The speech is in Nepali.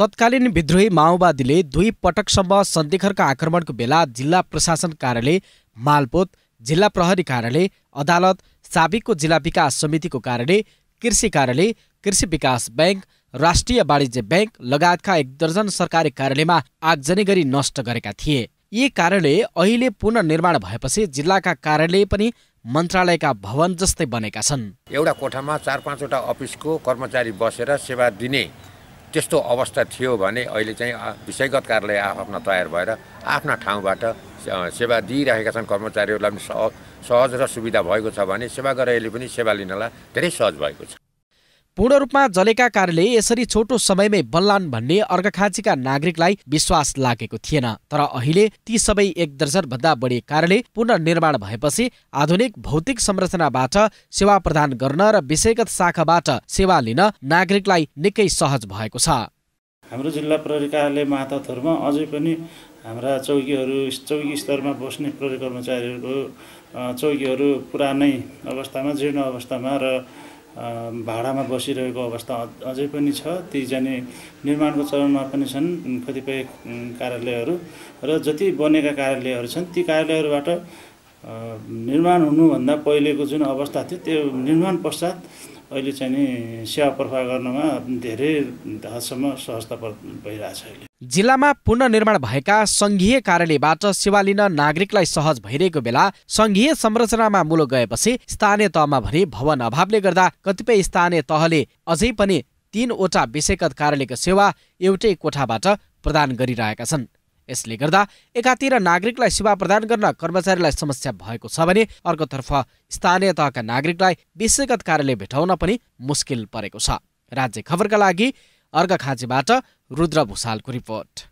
तत्कालीन विद्रोही माओवादीले दुई पटकसम्म सन्देखरका आक्रमणको बेला जिल्ला प्रशासन कार्यालय मालपोत जिल्ला प्रहरी कार्यालय अदालत साबिकको जिल्ला विकास समितिको कार्यालय कृषि कार्यालय कृषि विकास ब्याङ्क राष्ट्रिय वाणिज्य ब्याङ्क लगायतका एक दर्जन सरकारी कार्यालयमा आगजनी गरी नष्ट गरेका थिए यी कार्यालय अहिले पुनर्निर्माण भएपछि जिल्लाका कार्यालय पनि मन्त्रालयका भवन जस्तै बनेका छन् एउटा कोठामा चार पाँचवटा अफिसको कर्मचारी बसेर सेवा दिने त्यस्तो अवस्था थियो भने अहिले चाहिँ विषयगत कार्यालय आफ्ना तयार भएर आफ्ना ठाउँबाट सेवा दिइरहेका छन् कर्मचारीहरूलाई पनि सहज र सुविधा भएको छ भने सेवा पनि सेवा लिनलाई धेरै सहज भएको छ पूर्ण रूपमा जलेका कारणले यसरी छोटो समयमै बल्लान् भन्ने अर्घखाँचीका नागरिकलाई विश्वास लागेको थिएन तर अहिले ती सबै एक दर्जनभन्दा बढी कारले पुनर्निर्माण भएपछि आधुनिक भौतिक संरचनाबाट सेवा प्रदान गर्न र विषयगत शाखाबाट सेवा लिन नागरिकलाई निकै सहज भएको छ हाम्रो जिल्ला प्रहरी कार्यालय माताथरमा अझै पनि हाम्रा चौकीहरू चौकी स्तरमा बस्ने प्रहरी कर्मचारीहरूको चौकीहरू पुरानै अवस्थामा जीर्ण अवस्थामा र भाडामा बसिरहेको अवस्था अझै पनि छ ती जाने निर्माणको चरणमा पनि छन् कतिपय कार्यालयहरू र जति बनेका कार्यालयहरू छन् ती कार्यालयहरूबाट निर्माण हुनुभन्दा पहिलेको जुन अवस्था थियो त्यो निर्माण पश्चात अहिले चाहिँ नि सेवा प्रवाह गर्नमा धेरै हदसम्म सहजता भइरहेछ अहिले जिल्लामा पुनर्निर्माण भएका सङ्घीय कार्यालयबाट सेवा लिन नागरिकलाई सहज भइरहेको बेला सङ्घीय संरचनामा मुलो गएपछि स्थानीय तहमा भने भवन अभावले गर्दा कतिपय स्थानीय तहले अझै पनि तीनवटा विषयगत कार्यालयको सेवा एउटै कोठाबाट प्रदान गरिरहेका छन् यसले गर्दा एकातिर नागरिकलाई सेवा प्रदान गर्न कर्मचारीलाई समस्या भएको छ भने अर्कोतर्फ स्थानीय तहका नागरिकलाई विषयगत कार्यालय भेटाउन पनि मुस्किल परेको छ राज्य खबरका लागि अर्घ खाँचीबाट रुद्र भूषालको रिपोर्ट